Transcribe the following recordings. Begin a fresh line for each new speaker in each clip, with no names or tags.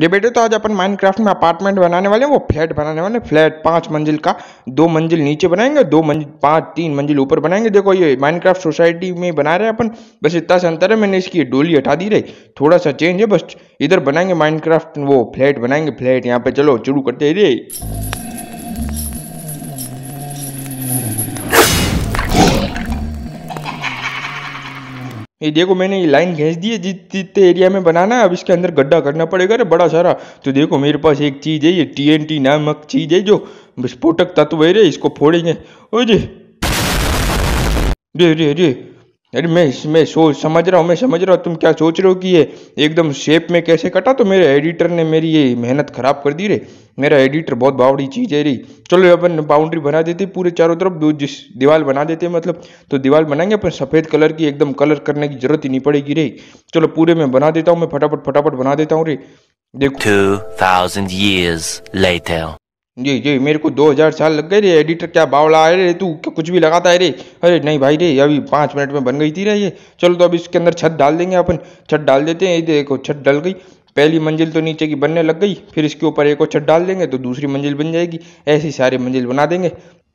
जी बेटे तो आज अपन माइनक्राफ्ट में अपार्टमेंट बनाने वाले हैं वो फ्लैट बनाने वाले हैं फ्लैट पाँच मंजिल का दो मंजिल नीचे बनाएंगे दो मंजिल पाँच तीन मंजिल ऊपर बनाएंगे देखो ये माइनक्राफ्ट सोसाइटी में बना रहे हैं अपन बस इतना सा अंतर है मैंने इसकी डोली हटा दी रही थोड़ा सा चेंज है बस इधर बनाएंगे माइनक्राफ्ट वो फ्लैट बनाएंगे फ्लैट यहाँ पे चलो शुरू करते रहे ये देखो मैंने ये लाइन खींच दी है जिस जितने एरिया में बनाना है अब इसके अंदर गड्ढा करना पड़ेगा अरे बड़ा सारा तो देखो मेरे पास एक चीज़ है ये टीएनटी नामक चीज़ है जो विस्फोटक तत्व है रे इसको फोड़ेंगे ओ जी रे रे रे अरे मैं मैं सोच समझ रहा हूँ मैं समझ रहा हूँ तुम क्या सोच रहे हो कि ये एकदम शेप में कैसे कटा तो मेरे एडिटर ने मेरी ये मेहनत खराब कर दी रे मेरा एडिटर बहुत बावड़ी चीज़ है रही चलो अपन बाउंड्री बना देते पूरे चारों तरफ दो जिस दीवार बना देते मतलब तो दीवार बनाएंगे अपन सफ़ेद कलर की एकदम कलर करने की जरूरत ही नहीं पड़ेगी रही चलो पूरे में बना देता हूँ मैं फटाफट फटाफट बना देता हूँ रे देखो जी जी मेरे को दो हज़ार साल लग गए रे एडिटर क्या बावला आ रे तू कुछ भी लगाता है रे अरे नहीं भाई रे अभी पाँच मिनट में बन गई थी रे ये चलो तो अब इसके अंदर छत डाल देंगे अपन छत डाल देते हैं देखो छत डल गई पहली मंजिल तो नीचे की बनने लग गई फिर इसके ऊपर एक और छत डाल देंगे तो दूसरी मंजिल बन जाएगी ऐसी सारी मंजिल बना देंगे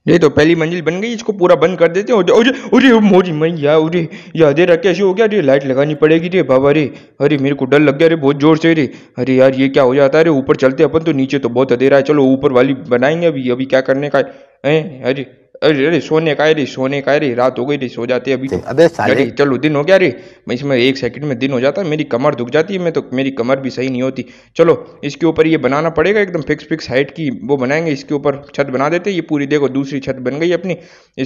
ये तो पहली मंजिल बन गई इसको पूरा बंद कर देते हैं अरे अरे मोरी मैया अरे ये अधेरा कैसे हो गया अरे लाइट लगानी पड़ेगी रे बाबा रे अरे मेरे को डर लग गया रे बहुत जोर से रे अरे यार ये क्या हो जाता है अरे ऊपर चलते अपन तो नीचे तो बहुत अधेरा है चलो ऊपर वाली बनाएंगे अभी अभी क्या करने का है अरे अरे अरे सोने का रही सोने का रही रात हो गई रही सो जाती है अभी अबे साले चलो दिन हो गया रे मैं इसमें एक सेकंड में दिन हो जाता है मेरी कमर दुख जाती है मैं तो मेरी कमर भी सही नहीं होती चलो इसके ऊपर ये बनाना पड़ेगा एकदम फिक्स फिक्स हाइट की वो बनाएंगे इसके ऊपर छत बना देते ये पूरी देखो दूसरी छत बन गई अपनी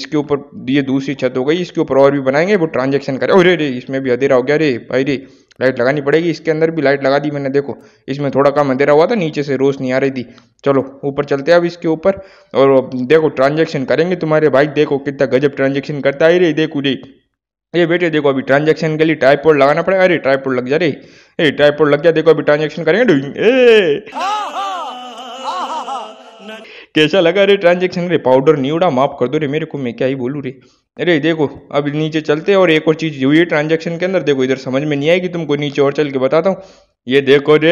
इसके ऊपर ये दूसरी छत हो गई इसके ऊपर और भी बनाएंगे वो ट्रांजेक्शन करे अरे रे इसमें भी अधेरा हो गया रे भाई रे लाइट लगानी पड़ेगी इसके अंदर भी लाइट लगा दी मैंने देखो इसमें थोड़ा कम अंधेरा हुआ था नीचे से रोशनी आ रही थी चलो ऊपर चलते हैं अब इसके ऊपर और देखो ट्रांजेक्शन करेंगे तो तुम्हारे भाई देखो कितना गजब ट्रांजेक्शन करता है रे देखो रे ये बेटे देखो अभी ट्रांजेक्शन के लिए ट्राईपोर्ड लगाना पड़ेगा अरे ट्राईपोर्ड लग जा रे ए ट्राईपोर्ड लग गया देखो अभी ट्रांजेक्शन करेंगे कैसा लगा रे ट्रांजेक्शन रे पाउडर नहीं उड़ा माफ कर दो रे मेरे को मैं क्या ही बोलूँ रे अरे देखो अब नीचे चलते हैं और एक और चीज़ हुई है ट्रांजेक्शन के अंदर देखो इधर समझ में नहीं आएगी तुमको नीचे और चल के बताता हूँ ये देखो रे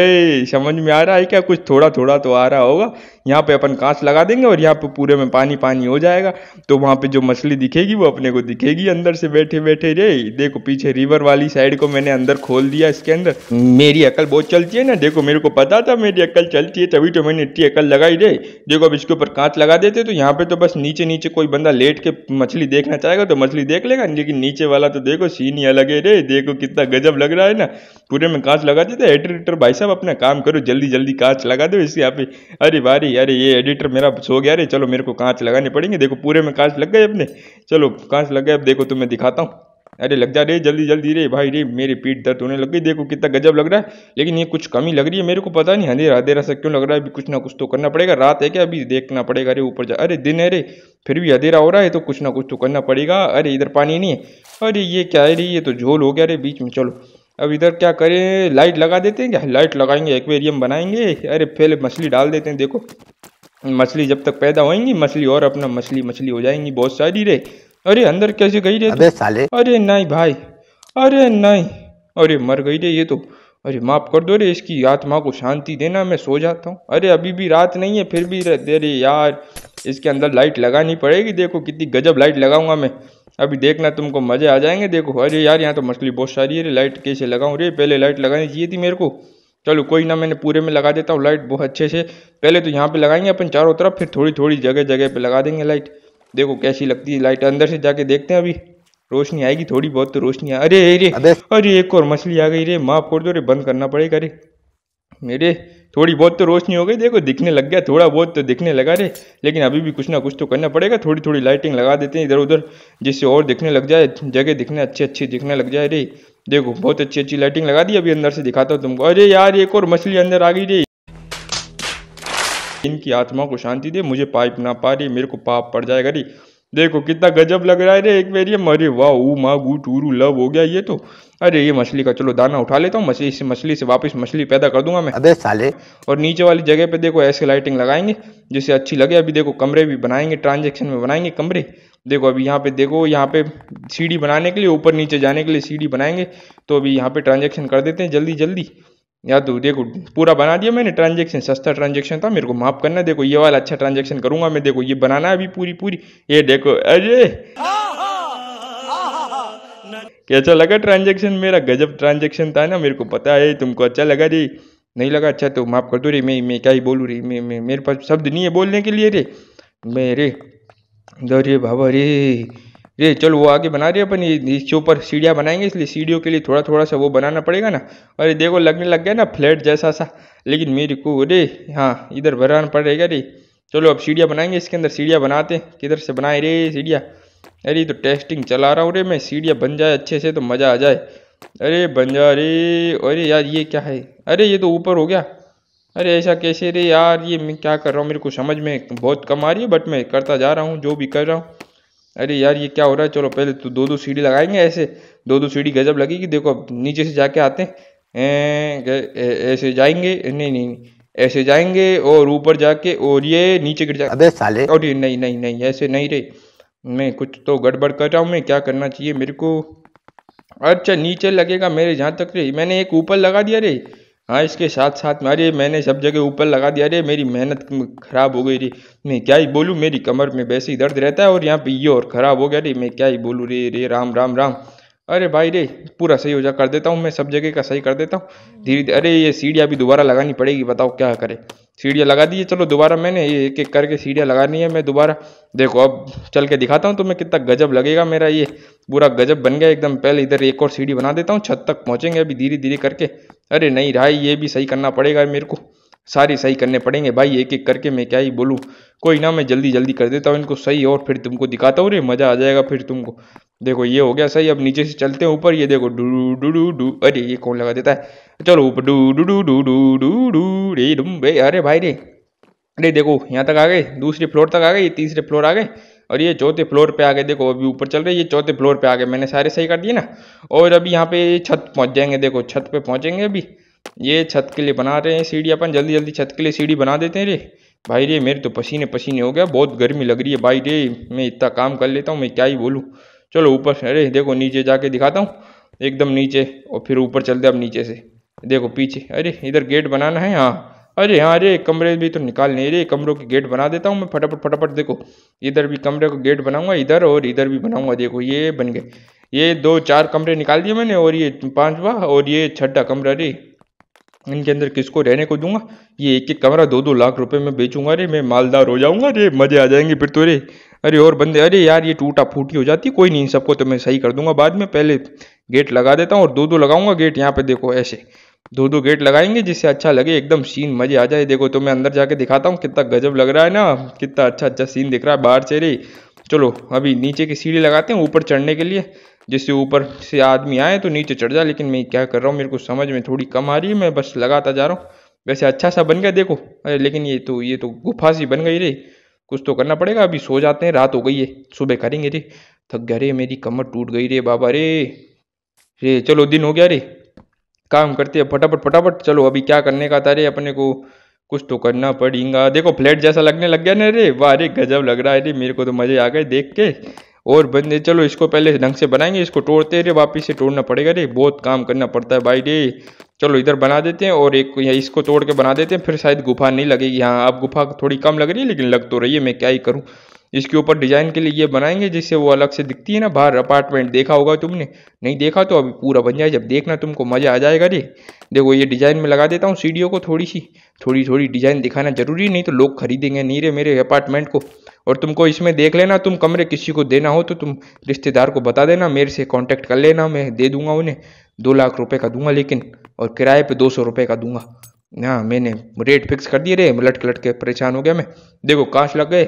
समझ में आ रहा है क्या कुछ थोड़ा थोड़ा तो आ रहा होगा यहाँ पे अपन कांच लगा देंगे और यहाँ पे पूरे में पानी पानी हो जाएगा तो वहाँ पे जो मछली दिखेगी वो अपने को दिखेगी अंदर से बैठे बैठे रे देखो पीछे रिवर वाली साइड को मैंने अंदर खोल दिया इसके अंदर मेरी अकल बहुत चलती है ना देखो मेरे को पता था मेरी अकल चलती है तभी तो मैंने इतनी अकल लगाई रे देखो अब इसके ऊपर कांच लगा देते तो यहाँ पे तो बस नीचे नीचे कोई बंदा लेट के मछली देखना चाहिए जाएगा तो मछली देख लेगा लेकिन नीचे वाला तो देखो सीन ही अलग है रे देखो कितना गजब लग रहा है ना पूरे में कांच लगा देते एडिटर एडिटर भाई साहब अपना काम करो जल्दी जल्दी कांच लगा दो इसके आप अरे भारी अरे ये एडिटर मेरा सो गया रे चलो मेरे को कांच लगाने पड़ेंगे देखो पूरे में कांच लग गए अपने चलो कांच लग गए अब देखो तुम्हें तो दिखाता हूँ अरे लग जा रे जल्दी जल्दी रे भाई रे मेरी पीठ दर्द होने लग गई देखो कितना गजब लग रहा है लेकिन ये कुछ कमी लग रही है मेरे को पता नहीं अंधेरा अंधेरा सा क्यों लग रहा है अभी कुछ ना कुछ तो करना पड़ेगा रात है क्या अभी देखना पड़ेगा अरे ऊपर जा अरे दिन है रे फिर भी अंधेरा हो रहा है तो कुछ ना कुछ तो करना पड़ेगा अरे इधर पानी नहीं है अरे ये क्या है रे ये तो झोल हो गया अरे बीच में चलो अब इधर क्या करें लाइट लगा देते हैं क्या लाइट लगाएंगे एक्वेरियम बनाएंगे अरे पहले मछली डाल देते हैं देखो मछली जब तक पैदा होएंगी मछली और अपना मछली मछली हो जाएंगी बहुत सारी रे अरे अंदर कैसे गई रे अबे साले अरे नहीं भाई अरे नहीं अरे मर गई रे ये तो अरे माफ कर दो रे इसकी आत्मा को शांति देना मैं सो जाता हूँ अरे अभी भी रात नहीं है फिर भी दे रे यार इसके अंदर लाइट लगानी पड़ेगी देखो कितनी गजब लाइट लगाऊंगा मैं अभी देखना तुमको मजे आ जाएंगे देखो अरे यार यहाँ तो मछली बहुत सारी है रे लाइट कैसे लगाऊँ रे पहले लाइट लगानी चाहिए थी मेरे को चलो कोई ना मैंने पूरे में लगा देता हूँ लाइट बहुत अच्छे से पहले तो यहाँ पे लगाएंगे अपन चारों तरफ फिर थोड़ी थोड़ी जगह जगह पे लगा देंगे लाइट देखो कैसी लगती है लाइट अंदर से जाके देखते हैं अभी रोशनी आएगी थोड़ी बहुत तो रोशनी आ अरे अरे अरे एक और मछली आ गई रे माँ फोड़ दो रे बंद करना पड़ेगा अरे मेरे थोड़ी बहुत तो रोशनी हो गई देखो दिखने लग गया थोड़ा बहुत तो दिखने लगा रे लेकिन अभी भी कुछ ना कुछ तो करना पड़ेगा थोड़ी थोड़ी लाइटिंग लगा देते हैं इधर उधर जिससे और दिखने लग जाए जगह दिखने अच्छे अच्छे दिखने लग जाए रे देखो बहुत अच्छी अच्छी लाइटिंग लगा दी अभी अंदर से दिखाता हूँ तुमको अरे यार एक और मछली अंदर आ गई रे इनकी आत्मा को शांति दे मुझे पाइप ना पा रही मेरे को पाप पड़ जाएगा री देखो कितना गजब लग रहा है रे एक ये मरे वाह ऊ माँ गू टूरू लव हो गया ये तो अरे ये मछली का चलो दाना उठा लेता हूँ मछली से मछली से वापस मछली पैदा कर दूंगा मैं अबे साले और नीचे वाली जगह पे देखो ऐसे लाइटिंग लगाएंगे जिससे अच्छी लगे अभी देखो कमरे भी बनाएंगे ट्रांजेक्शन में बनाएंगे कमरे देखो अभी यहाँ पे देखो यहाँ पे सीढ़ी बनाने के लिए ऊपर नीचे जाने के लिए सीढ़ी बनाएंगे तो अभी यहाँ पे ट्रांजेक्शन कर देते हैं जल्दी जल्दी या तो देखो पूरा बना दिया मैंने ट्रांजेक्शन सस्ता ट्रांजेक्शन था मेरे को माफ़ करना देखो ये वाला अच्छा ट्रांजेक्शन करूंगा मैं देखो ये बनाना है अभी पूरी पूरी ये देखो अरे कैसा लगा ट्रांजेक्शन मेरा गजब ट्रांजेक्शन था ना मेरे को पता है तुमको अच्छा लगा रे नहीं लगा अच्छा तो माफ़ कर दो रे मैं मैं क्या ही बोलूँ रही मैं मैं मेरे पास शब्द नहीं है बोलने के लिए रे मैं रे दो रे बाबा रे ये चलो वो आगे बना रही है अपन ये इसके ऊपर सीढ़ियाँ बनाएंगे इसलिए सीढ़ियों के लिए थोड़ा थोड़ा सा वो बनाना पड़ेगा ना और ये देखो लगने लग गया ना फ्लैट जैसा सा लेकिन मेरे को रे हाँ इधर बनाना पड़ेगा रे चलो अब सीढ़ियाँ बनाएंगे इसके अंदर सीढ़ियाँ बनाते हैं किधर से बनाए रे सीढ़ियाँ अरे तो टेस्टिंग चला रहा हूँ रे मैं सीढ़ियाँ बन जाए अच्छे से तो मज़ा आ जाए अरे बन जा रे अरे यार ये क्या है अरे ये तो ऊपर हो गया अरे ऐसा कैसे रे यार ये मैं क्या कर रहा हूँ मेरे को समझ में बहुत कम आ रही है बट मैं करता जा रहा हूँ जो भी कर रहा हूँ अरे यार ये क्या हो रहा है चलो पहले तो दो दो सीढ़ी लगाएंगे ऐसे दो दो सीढ़ी गजब लगेगी देखो अब नीचे से जाके आते हैं ऐसे जाएंगे नहीं नहीं ऐसे जाएंगे और ऊपर जाके और ये नीचे गिर जाए साले और ये नहीं नहीं नहीं ऐसे नहीं रे मैं कुछ तो गड़बड़ कर रहा हूँ मैं क्या करना चाहिए मेरे को अच्छा नीचे लगेगा मेरे जहाँ तक रे मैंने एक ऊपर लगा दिया रे हाँ इसके साथ साथ में अरे मैंने सब जगह ऊपर लगा दिया अरे मेरी मेहनत खराब हो गई रे मैं क्या ही बोलूँ मेरी कमर में वैसे ही दर्द रहता है और यहाँ पे ये और ख़राब हो गया रे मैं क्या ही बोलूँ रे रे राम राम राम अरे भाई रे पूरा सही हो जा कर देता हूँ मैं सब जगह का सही कर देता हूँ धीरे धीरे अरे ये सीढ़ियाँ भी दोबारा लगानी पड़ेगी बताओ क्या करें सीढ़ियाँ लगा दीजिए चलो दोबारा मैंने ये एक एक करके सीढ़ियाँ लगानी है मैं दोबारा देखो अब चल के दिखाता हूँ तुम्हें कितना गजब लगेगा मेरा ये पूरा गजब बन गया एकदम पहले इधर एक और सीढ़ी बना देता हूँ छत तक पहुँचेंगे अभी धीरे धीरे करके अरे नहीं भाई ये भी सही करना पड़ेगा मेरे को सारे सही करने पड़ेंगे भाई एक एक करके मैं क्या ही बोलूँ कोई ना मैं जल्दी जल्दी कर देता हूँ इनको सही और फिर तुमको दिखाता हूँ रे मज़ा आ जाएगा फिर तुमको देखो ये हो गया सही अब नीचे से चलते हैं ऊपर ये देखो डू डू डू डू अरे ये कौन लगा देता है चलो ऊपर डू डू डू डू डू डू डू रे डुम अरे भाई रे अरे देखो यहाँ तक आ गए दूसरे फ्लोर तक आ गए ये तीसरे फ्लोर आ गए और ये चौथे फ्लोर पे गए देखो अभी ऊपर चल रहे ये चौथे फ्लोर पे गए मैंने सारे सही कर दिए ना और अभी यहाँ पे छत पहुँच जाएंगे देखो छत पे पहुँचेंगे अभी ये छत के लिए बना रहे हैं सीढ़ी अपन जल्दी जल्दी छत के लिए सीढ़ी बना देते हैं रे भाई रे मेरे तो पसीने पसीने हो गया बहुत गर्मी लग रही है भाई रे मैं इतना काम कर लेता हूँ मैं क्या ही बोलूँ चलो ऊपर अरे देखो नीचे जाके दिखाता हूँ एकदम नीचे और फिर ऊपर चलते अब नीचे से देखो पीछे अरे इधर गेट बनाना है हाँ अरे हाँ अरे कमरे भी तो निकाल नहीं रहे कमरों के गेट बना देता हूँ मैं फटाफट फटाफट देखो इधर भी कमरे को गेट बनाऊंगा इधर और इधर भी बनाऊंगा देखो ये बन गए ये दो चार कमरे निकाल दिए मैंने और ये पांचवा और ये छठा कमरा अरे इनके अंदर किसको रहने को दूंगा ये एक एक कमरा दो दो लाख रुपए में बेचूंगा रे मैं मालदार हो जाऊंगा रे मजे आ जाएंगे फिर तो रे अरे और बंदे अरे यार ये टूटा फूटी हो जाती कोई नहीं सबको तो मैं सही कर दूंगा बाद में पहले गेट लगा देता हूँ और दो दो लगाऊंगा गेट यहाँ पे देखो ऐसे दो दो गेट लगाएंगे जिससे अच्छा लगे एकदम सीन मजे आ जाए देखो तो मैं अंदर जाके दिखाता हूँ कितना गजब लग रहा है ना कितना अच्छा अच्छा सीन दिख रहा है बाहर से रही चलो अभी नीचे की सीढ़ी लगाते हैं ऊपर चढ़ने के लिए जिससे ऊपर से आदमी आए तो नीचे चढ़ जाए लेकिन मैं क्या कर रहा हूँ मेरे को समझ में थोड़ी कम आ रही है मैं बस लगाता जा रहा हूँ वैसे अच्छा सा बन गया देखो अरे लेकिन ये तो ये तो गुफा सी बन गई रे कुछ तो करना पड़ेगा अभी सो जाते हैं रात हो गई है सुबह करेंगे रे थक गया रे मेरी कमर टूट गई रे बाबा रे रे चलो दिन हो गया रे काम करते हैं फटाफट फटाफट चलो अभी क्या करने का था रे अपने को कुछ तो करना पड़ेगा देखो फ्लैट जैसा लगने लग गया ना रे वाह रे गजब लग रहा है रे मेरे को तो मज़े आ गए देख के और बंदे चलो इसको पहले ढंग से बनाएंगे इसको तोड़ते रे वापिस से तोड़ना पड़ेगा रे बहुत काम करना पड़ता है भाई रे चलो इधर बना देते हैं और एक या इसको तोड़ के बना देते हैं फिर शायद गुफा नहीं लगेगी हाँ अब गुफा थोड़ी कम लग रही है लेकिन लग तो रही है मैं क्या ही करूँ इसके ऊपर डिजाइन के लिए ये बनाएंगे जिससे वो अलग से दिखती है ना बाहर अपार्टमेंट देखा होगा तुमने नहीं देखा तो अभी पूरा बन जाए जब देखना तुमको मजा आ जाएगा जी देखो ये डिजाइन में लगा देता हूँ सीढ़ियों को थोड़ी सी थोड़ी थोड़ी डिजाइन दिखाना जरूरी नहीं तो लोग खरीदेंगे नीरे मेरे अपार्टमेंट को और तुमको इसमें देख लेना तुम कमरे किसी को देना हो तो तुम रिश्तेदार को बता देना मेरे से कॉन्टेक्ट कर लेना मैं दे दूंगा उन्हें दो लाख रुपये का दूंगा लेकिन और किराए पर दो सौ रुपये का दूंगा हाँ मैंने रेट फिक्स कर दिए रे लट के लट के परेशान हो गया मैं देखो काश लग गए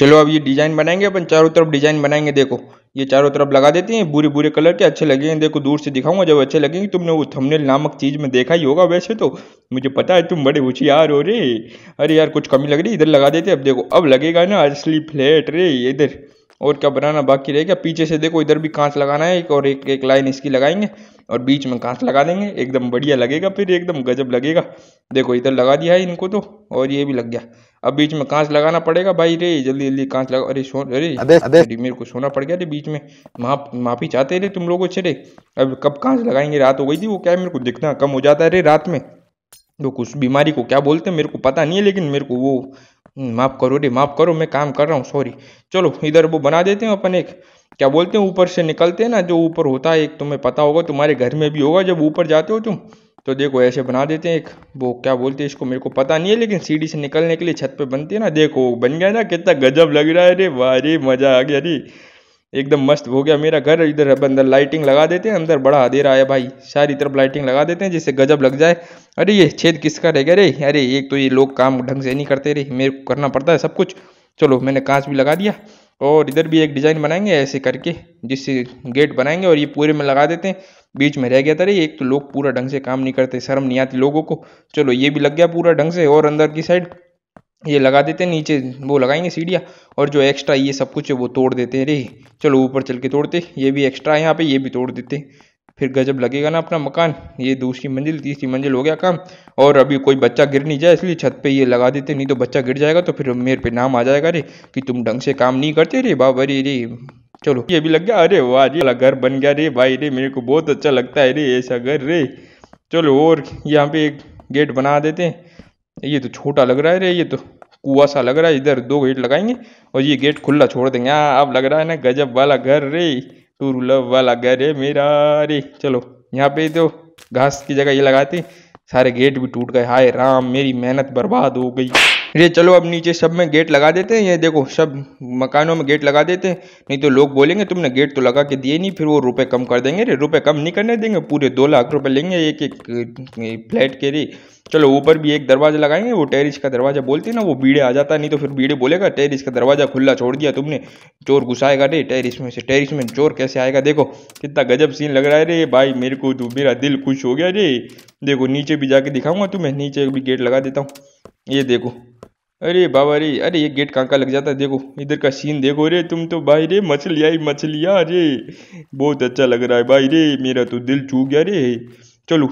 चलो अब ये डिजाइन बनाएंगे अपन चारों तरफ डिजाइन बनाएंगे देखो ये चारों तरफ लगा देते हैं बुरे बुरे कलर के अच्छे लगेंगे देखो दूर से दिखाऊंगा जब अच्छे लगेंगे तुमने वो थंबनेल नामक चीज में देखा ही होगा वैसे तो मुझे पता है तुम बड़े होशियार हो रे अरे यार कुछ कमी लग रही इधर लगा देते अब देखो अब लगेगा ना असली फ्लैट रे इधर और क्या बनाना बाकी रहेगा पीछे से देखो इधर भी कांच लगाना है एक और एक एक लाइन इसकी लगाएंगे और बीच में कांच लगा देंगे एकदम बढ़िया लगेगा फिर एकदम गजब लगेगा देखो इधर लगा दिया है इनको तो और ये भी लग गया अब बीच में कांच लगाना पड़ेगा भाई रे जल्दी जल्दी कांच लगा अरे सो अरे मेरे को सोना पड़ गया रे बीच में माफ माफी चाहते रे तुम लोगों से रे अब कब कांच लगाएंगे रात हो गई थी वो क्या है मेरे को दिखना कम हो जाता है रे रात में लोग तो उस बीमारी को क्या बोलते हैं मेरे को पता नहीं है लेकिन मेरे को वो हम्म, माफ़ करो रे माफ़ करो मैं काम कर रहा हूँ सॉरी चलो इधर वो बना देते हैं अपन एक क्या बोलते हैं ऊपर से निकलते हैं ना जो ऊपर होता है एक तुम्हें पता होगा तुम्हारे घर में भी होगा जब ऊपर जाते हो तुम तो देखो ऐसे बना देते हैं एक वो क्या बोलते हैं इसको मेरे को पता नहीं है लेकिन सीढ़ी से निकलने के लिए छत पे बनती है ना देखो बन गया ना कितना गजब लग रहा है अरे वाह रे मज़ा आ गया अरे एकदम मस्त हो गया मेरा घर इधर अंदर लाइटिंग लगा देते हैं अंदर बड़ा अधेरा आया भाई सारी तरफ लाइटिंग लगा देते हैं जिससे गजब लग जाए अरे ये छेद किसका रह गया रे अरे एक तो ये लोग काम ढंग से नहीं करते रे मेरे को करना पड़ता है सब कुछ चलो मैंने कांच भी लगा दिया और इधर भी एक डिज़ाइन बनाएंगे ऐसे करके जिससे गेट बनाएंगे और ये पूरे में लगा देते हैं बीच में रह गया था रे एक तो लोग पूरा ढंग से काम नहीं करते शर्म नहीं आती लोगों को चलो ये भी लग गया पूरा ढंग से और अंदर की साइड ये लगा देते हैं नीचे वो लगाएंगे सीढ़ियाँ और जो एक्स्ट्रा ये सब कुछ है वो तोड़ देते हैं रे चलो ऊपर चल के तोड़ते ये भी एक्स्ट्रा है यहाँ पे ये भी तोड़ देते फिर गजब लगेगा ना अपना मकान ये दूसरी मंजिल तीसरी मंजिल हो गया काम और अभी कोई बच्चा गिर नहीं जाए इसलिए छत पे ये लगा देते नहीं तो बच्चा गिर जाएगा तो फिर मेरे पे नाम आ जाएगा रे कि तुम ढंग से काम नहीं करते रे बाबा रे रे चलो ये भी लग गया अरे वाह जी घर बन गया रे भाई रे मेरे को बहुत अच्छा लगता है रे ऐसा घर रे चलो और यहाँ पे एक गेट बना देते हैं ये तो छोटा लग रहा है रे ये तो कुआ सा लग रहा है इधर दो गेट लगाएंगे और ये गेट खुला छोड़ देंगे हाँ अब लग रहा है ना गजब वाला घर रे टूर लव वाला घर है मेरा रे चलो यहाँ पे तो घास की जगह ये लगाते सारे गेट भी टूट गए हाय राम मेरी मेहनत बर्बाद हो गई ये चलो अब नीचे सब में गेट लगा देते हैं ये देखो सब मकानों में गेट लगा देते हैं नहीं तो लोग बोलेंगे तुमने गेट तो लगा के दिए नहीं फिर वो रुपए कम कर देंगे रे रुपए कम नहीं करने देंगे पूरे दो लाख रुपए लेंगे एक एक फ्लैट के रे चलो ऊपर भी एक दरवाज़ा लगाएंगे वो टेरिस का दरवाज़ा बोलते ना वो बीड़े आ जाता नहीं तो फिर बीड़े बोलेगा टेरिस का दरवाज़ा खुला छोड़ दिया तुमने चोर घुसाएगा रे टेरिस में से टेरिस में चोर कैसे आएगा देखो कितना गजब सीन लग रहा है रे भाई मेरे को तो मेरा दिल खुश हो गया रे देखो नीचे भी जाके दिखाऊंगा तुम्हें नीचे भी गेट लगा देता हूँ ये देखो अरे बाबा अरे अरे ये गेट कहाँ का लग जाता है देखो इधर का सीन देखो अरे तुम तो भाई रे मछलिया ही मछलिया रे बहुत अच्छा लग रहा है भाई रे मेरा तो दिल छू गया रे चलो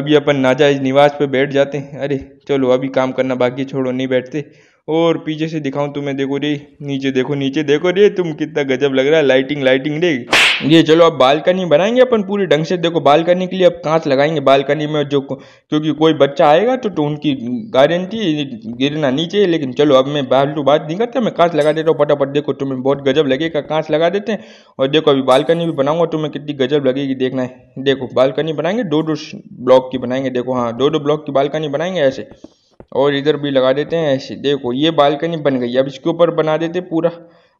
अभी अपन नाजायज निवास पे बैठ जाते हैं अरे चलो अभी काम करना बाकी छोड़ो नहीं बैठते और पीछे से दिखाऊं तुम्हें देखो रे नीचे देखो नीचे देखो रे तुम कितना गजब लग रहा है लाइटिंग लाइटिंग रे ये चलो अब बालकनी बनाएंगे अपन पूरी ढंग से देखो बालकनी के लिए अब कांच लगाएंगे बालकनी में जो क्योंकि कोई बच्चा आएगा तो, तो उनकी गारंटी गिरना नीचे लेकिन चलो अब मैं बाल टू बात नहीं करता मैं कांच लगा देता हूँ फटाफट देखो तुम्हें बहुत गजब लगेगा कांच लगा देते हैं और देखो अभी बालकनी भी बनाऊंगा तुम्हें कितनी गजब लगेगी देखना है देखो बालकनी बनाएंगे दो दो ब्लॉक की बनाएंगे देखो हाँ दो दो ब्लॉक की बालकनी बनाएंगे ऐसे और इधर भी लगा देते हैं ऐसे देखो ये बालकनी बन गई अब इसके ऊपर बना देते पूरा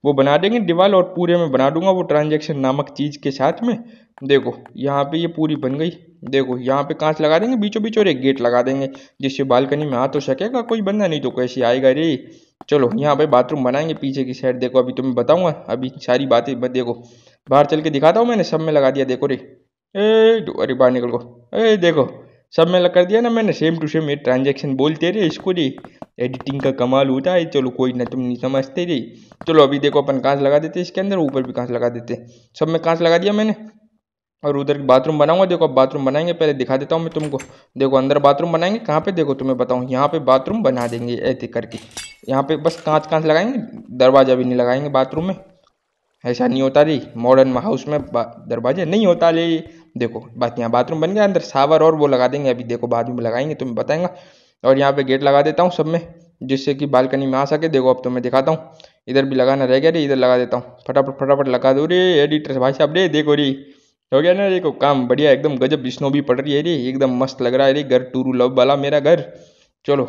वो बना देंगे दीवार और पूरे में बना दूंगा वो ट्रांजेक्शन नामक चीज़ के साथ में देखो यहाँ पे ये पूरी बन गई देखो यहाँ पे कांच लगा देंगे बीचों बीच और एक गेट लगा देंगे जिससे बालकनी में आ तो सकेगा कोई बंदा नहीं तो कैसे आएगा रे चलो यहाँ पे बाथरूम बनाएंगे पीछे की साइड देखो अभी तुम्हें बताऊंगा अभी सारी बातें देखो बाहर चल के दिखाता हूँ मैंने सब में लगा दिया देखो रे ए अरे बाहर निकल गो ए देखो सब में कर दिया ना मैंने सेम टू सेम ये ट्रांजेक्शन बोलते रहे इसको रे एडिटिंग का कमाल होता है चलो कोई ना तुम नहीं समझते रही चलो अभी देखो अपन कांच लगा देते इसके अंदर ऊपर भी कांच लगा देते सब में कांच लगा दिया मैंने और उधर बाथरूम बनाऊंगा देखो अब बाथरूम बनाएंगे पहले दिखा देता हूँ मैं तुमको देखो अंदर बाथरूम बनाएंगे कहाँ पे देखो तुम्हें बताऊँ यहाँ पे बाथरूम बना देंगे ऐसे करके यहाँ पे बस कांच कांच लगाएंगे दरवाज़ा भी नहीं लगाएंगे बाथरूम में ऐसा नहीं होता रही मॉडर्न हाउस में दरवाज़ा नहीं होता रही देखो बात यहाँ बाथरूम बन गया अंदर सावर और वो लगा देंगे अभी देखो बाद में लगाएंगे तुम्हें बताएंगा और यहाँ पे गेट लगा देता हूँ सब में जिससे कि बालकनी में आ सके देखो अब तो मैं दिखाता हूँ इधर भी लगाना रह गया रे इधर लगा देता हूँ फटाफट फटाफट लगा दो रे एडिटर भाई साहब रे देखो रे हो गया ना देखो काम बढ़िया एकदम गजब स्नो भी पड़ रही है रे एकदम मस्त लग रहा है रे घर टूरू लव वाला मेरा घर चलो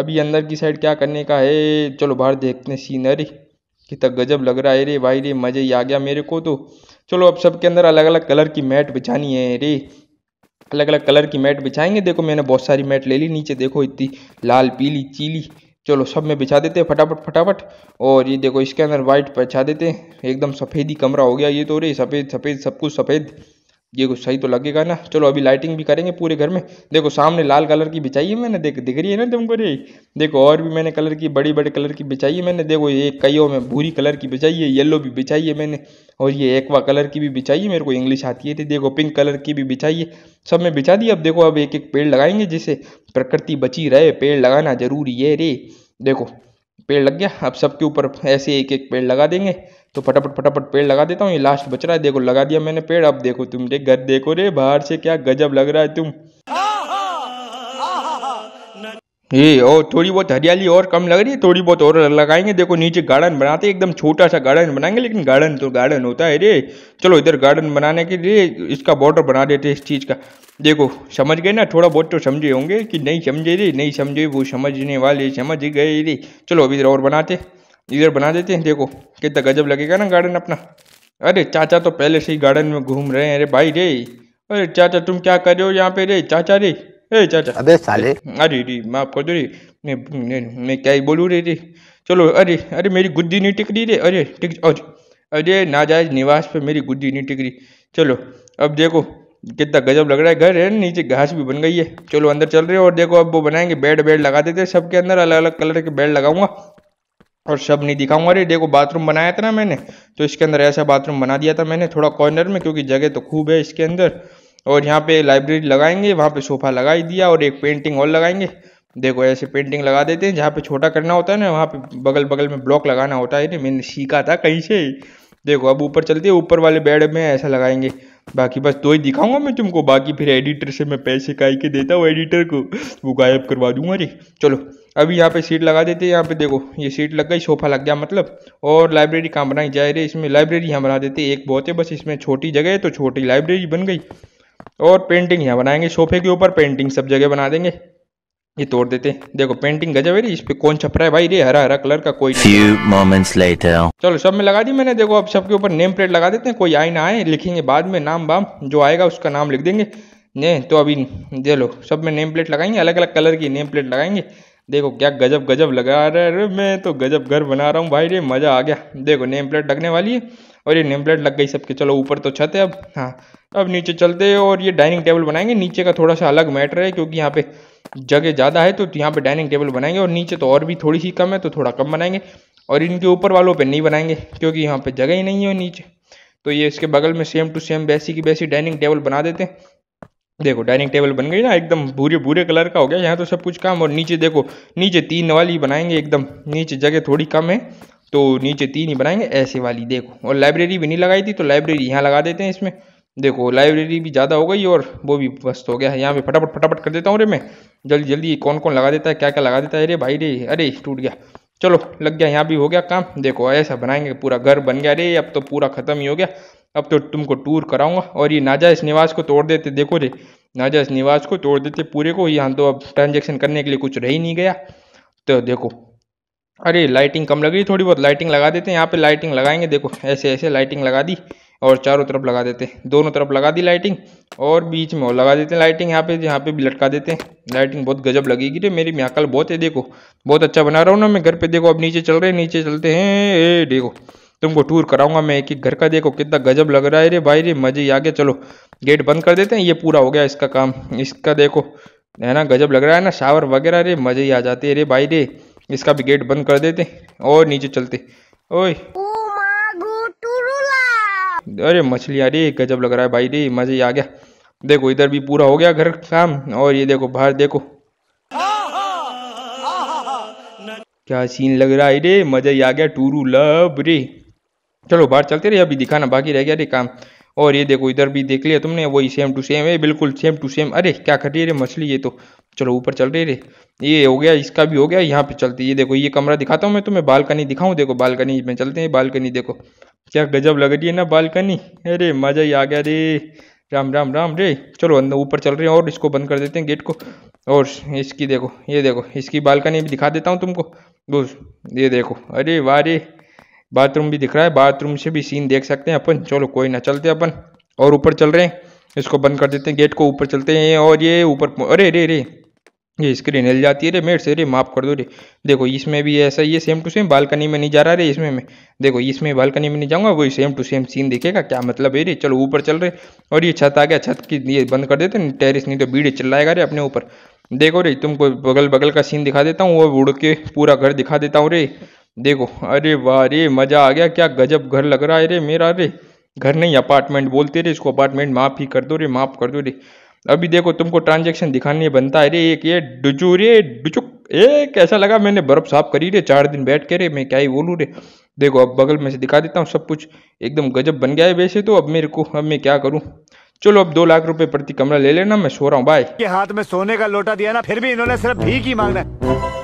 अभी अंदर की साइड क्या करने का है चलो बाहर देखते सीनरी कितना गजब लग रहा है रे भाई रे मज़े ही आ गया मेरे को तो चलो अब सबके अंदर अलग अलग कलर की मैट बिछानी है रे अलग अलग कलर की मैट बिछाएंगे देखो मैंने बहुत सारी मैट ले ली नीचे देखो इतनी लाल पीली चीली चलो सब में बिछा देते हैं फटाफट फटाफट और ये देखो इसके अंदर वाइट बिछा देते हैं एकदम सफ़ेदी कमरा हो गया ये तो रे सफ़ेद सफ़ेद सब कुछ सफ़ेद ये कुछ सही तो लगेगा ना चलो अभी लाइटिंग भी करेंगे पूरे घर में देखो सामने लाल कलर की बिछाई है मैंने देख दिख रही है ना तुमको रे देखो और भी मैंने कलर की बड़ी बड़े कलर की बिछाई है मैंने देखो ये कईयों में भूरी कलर की बिछाई है येलो भी बिछाई है मैंने और ये एक्वा कलर की भी बिछाई है मेरे को इंग्लिश आती है थी देखो पिंक कलर की भी बिछाई है सब मैं बिछा दी अब देखो अब एक एक पेड़ लगाएंगे जिससे प्रकृति बची रहे पेड़ लगाना जरूरी है रे देखो पेड़ लग गया अब सबके ऊपर ऐसे एक एक पेड़ लगा देंगे तो फटाफट फटाफट पेड़ लगा देता हूँ ये लास्ट बच रहा है देखो लगा दिया मैंने पेड़ अब देखो तुम देख घर देखो रे बाहर से क्या गजब लग रहा है तुम ये और थोड़ी बहुत हरियाली और कम लग रही है थोड़ी बहुत और लगाएंगे देखो नीचे गार्डन बनाते एकदम छोटा सा गार्डन बनाएंगे लेकिन गार्डन तो गार्डन होता है रे चलो इधर गार्डन बनाने के लिए इसका बॉर्डर बना देते इस चीज़ का देखो समझ गए ना थोड़ा बहुत तो समझे होंगे कि नहीं समझे रे नहीं समझे वो समझने वाले समझ गए रे चलो अभी इधर और बनाते इधर बना देते हैं देखो कितना गजब लगेगा ना गार्डन अपना अरे चाचा तो पहले से ही गार्डन में घूम रहे हैं अरे भाई रे अरे चाचा तुम क्या कर रहे हो यहाँ पे रे चाचा रे ए चाचा अबे साले अरे रे माफ कर दो रे मैं मैं, क्या ही बोलूँ रे रे चलो अरे अरे मेरी गुद्दी नहीं टिक रही रे अरे टिक अरे अरे नाजायज निवास पे मेरी गुद्दी नहीं टिक रही चलो अब देखो कितना गजब लग रहा है घर है नीचे घास भी बन गई है चलो अंदर चल रहे हो और देखो अब वो बनाएंगे बेड बेड लगा देते हैं सबके अंदर अलग अलग कलर के बेड लगाऊंगा और सब नहीं दिखाऊंगा अरे देखो बाथरूम बनाया था ना मैंने तो इसके अंदर ऐसा बाथरूम बना दिया था मैंने थोड़ा कॉर्नर में क्योंकि जगह तो खूब है इसके अंदर और यहाँ पे लाइब्रेरी लगाएंगे वहाँ पे सोफ़ा लगा ही दिया और एक पेंटिंग हॉल लगाएंगे देखो ऐसे पेंटिंग लगा देते हैं जहाँ पे छोटा करना होता है ना वहाँ पे बगल बगल में ब्लॉक लगाना होता है ना मैंने सीखा था कहीं से देखो अब ऊपर चलते हैं ऊपर वाले बेड में ऐसा लगाएंगे बाकी बस दो तो ही दिखाऊंगा मैं तुमको बाकी फिर एडिटर से मैं पैसे काई के देता हूँ एडिटर को वो गायब करवा दूंगा अरे चलो अभी यहाँ पे सीट लगा देते यहाँ पे देखो ये सीट लग गई सोफा लग गया मतलब और लाइब्रेरी कहाँ बनाई जाए रही है इसमें लाइब्रेरी यहाँ बना देते एक बहुत है बस इसमें छोटी जगह है तो छोटी लाइब्रेरी बन गई और पेंटिंग यहाँ बनाएंगे सोफे के ऊपर पेंटिंग सब जगह बना देंगे ये तोड़ देते देखो पेंटिंग गजब है इस पे कौन छप रहा है भाई रे हरा हरा कलर का कोई चलो सब में लगा दी मैंने देखो अब सबके ऊपर नेम प्लेट लगा देते हैं कोई आई ना आए लिखेंगे बाद में नाम वाम जो आएगा उसका नाम लिख देंगे नहीं तो अभी दे लो सब में नेम प्लेट लगाएंगे अलग अलग कलर की नेम प्लेट लगाएंगे देखो क्या गजब गजब लगा रहा अरे मैं तो गजब घर बना रहा हूँ भाई रे मज़ा आ गया देखो नेम प्लेट लगने वाली है और ये नेम प्लेट लग गई सबके चलो ऊपर तो छत है अब हाँ अब नीचे चलते और ये डाइनिंग टेबल बनाएंगे नीचे का थोड़ा सा अलग मैटर है क्योंकि यहाँ पे जगह ज़्यादा है तो यहाँ पे डाइनिंग टेबल बनाएंगे और नीचे तो और भी थोड़ी सी कम है तो थोड़ा कम बनाएंगे और इनके ऊपर वालों पे नहीं बनाएंगे क्योंकि यहाँ पे जगह ही नहीं है नीचे तो ये इसके बगल में सेम टू सेम बैसी की वैसी डाइनिंग टेबल बना देते हैं देखो डाइनिंग टेबल बन गई ना एकदम भूरे भूरे कलर का हो गया यहाँ तो सब कुछ काम और नीचे देखो नीचे तीन वाली बनाएंगे एकदम नीचे जगह थोड़ी कम है तो नीचे तीन ही बनाएंगे ऐसे वाली देखो और लाइब्रेरी भी नहीं लगाई थी तो लाइब्रेरी यहाँ लगा देते हैं इसमें देखो लाइब्रेरी भी ज़्यादा हो गई और वो भी मस्त हो गया है यहाँ पे फटाफट फटाफट कर देता हूँ अरे मैं जल्दी जल्दी कौन कौन लगा देता है क्या क्या लगा देता है अरे भाई रे अरे टूट गया चलो लग गया यहाँ भी हो गया काम देखो ऐसा बनाएंगे पूरा घर बन गया अरे अब तो पूरा ख़त्म ही हो गया अब तो तुमको टूर कराऊंगा और ये नाजायज़ निवास को तोड़ देते देखो रे नाजायज़ निवास को तोड़ देते पूरे को यहाँ तो अब ट्रांजेक्शन करने के लिए कुछ रह ही नहीं गया तो देखो अरे लाइटिंग कम लग रही थोड़ी बहुत लाइटिंग लगा देते हैं यहाँ पे लाइटिंग लगाएंगे देखो ऐसे ऐसे लाइटिंग लगा दी और चारों तरफ लगा देते हैं दोनों तरफ लगा दी लाइटिंग और बीच में और लगा देते हैं लाइटिंग यहाँ पे यहाँ पे भी लटका देते हैं लाइटिंग बहुत गजब लगेगी रे मेरी म्याकल बहुत है देखो बहुत अच्छा बना रहा हूँ ना मैं घर पे देखो अब नीचे चल रहे हैं नीचे चलते हैं ए देखो तुमको टूर कराऊंगा मैं एक एक घर का देखो कितना गजब लग रहा है रे भाई रे मजे आगे चलो गेट बंद कर देते हैं ये पूरा हो गया इसका काम इसका देखो है ना गजब लग रहा है ना शावर वगैरह रे मजे ही आ जाते रे भाई रे इसका भी गेट बंद कर देते और नीचे चलते ओए अरे मछली आ रही गजब लग रहा है भाई रे मजे ही आ गया देखो इधर भी पूरा हो गया घर काम और ये देखो बाहर देखो क्या सीन लग रहा है रे मजा ही आ गया टूरू लव रे चलो बाहर चलते रहे अभी दिखाना बाकी रह गया अरे काम और ये देखो इधर भी देख लिया तुमने वही सेम टू सेम है बिल्कुल सेम टू सेम अरे क्या कर रही है रे मछली ये तो चलो ऊपर चल रही रे ये हो गया इसका भी हो गया यहाँ पे चलते ये देखो ये कमरा दिखाता हूँ मैं तुम्हें बालकनी दिखाऊँ देखो बालकनी में चलते हैं बालकनी देखो क्या गजब लग रही है ना बालकनी अरे मज़ा ही आ गया रे राम राम राम रे चलो अंदर ऊपर चल रहे हैं और इसको बंद कर देते हैं गेट को और इसकी देखो ये देखो इसकी बालकनी भी दिखा देता हूँ तुमको दोस्त ये देखो अरे वाह रे बाथरूम भी दिख रहा है बाथरूम से भी सीन देख सकते हैं अपन चलो कोई ना चलते अपन और ऊपर चल रहे हैं इसको बंद कर देते हैं गेट को ऊपर चलते हैं और ये ऊपर अरे रे रे ये स्क्रीन हिल जाती है रे मेरे से रे माफ़ कर दो रे देखो इसमें भी ऐसा ही है सेम टू सेम बालकनी में नहीं जा रहा रे इसमें मैं देखो इसमें बालकनी में नहीं जाऊंगा वही सेम टू सेम सीन दिखेगा क्या मतलब है रे चलो ऊपर चल रहे और ये छत आ गया छत की ये बंद कर देते टेरिस नहीं तो बीड़े चिल्लाएगा रे अपने ऊपर देखो रे तुमको बगल बगल का सीन दिखा देता हूँ वो उड़ के पूरा घर दिखा देता हूँ रे देखो अरे वाह रे मज़ा आ गया क्या गजब घर लग रहा है रे मेरा रे घर नहीं अपार्टमेंट बोलते रे इसको अपार्टमेंट माफ़ ही कर दो रे माफ़ कर दो रे अभी देखो तुमको ट्रांजेक्शन दिखाने बनता है रे एक ये डुचू रे डुचुक ए कैसा लगा मैंने बर्फ़ साफ करी रे चार दिन बैठ के रे मैं क्या ही बोलूँ रे देखो अब बगल में से दिखा देता हूँ सब कुछ एकदम गजब बन गया है वैसे तो अब मेरे को अब मैं क्या करूँ चलो अब दो लाख रुपए प्रति कमरा ले लेना मैं सो रहा हूँ के हाथ में सोने का लोटा दिया ना फिर भी इन्होंने सिर्फ भी ही मांगना